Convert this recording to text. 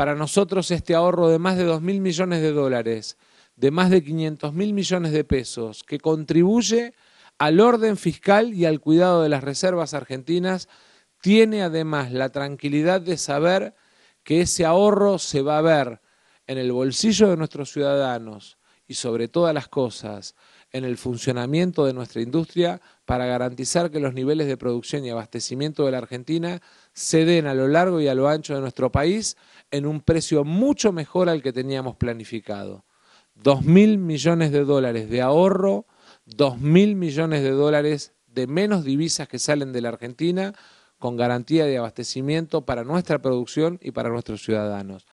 Para nosotros este ahorro de más de 2.000 mil millones de dólares, de más de 500.000 millones de pesos, que contribuye al orden fiscal y al cuidado de las reservas argentinas, tiene además la tranquilidad de saber que ese ahorro se va a ver en el bolsillo de nuestros ciudadanos, y sobre todas las cosas en el funcionamiento de nuestra industria para garantizar que los niveles de producción y abastecimiento de la Argentina se den a lo largo y a lo ancho de nuestro país en un precio mucho mejor al que teníamos planificado. Dos mil millones de dólares de ahorro, dos mil millones de dólares de menos divisas que salen de la Argentina con garantía de abastecimiento para nuestra producción y para nuestros ciudadanos.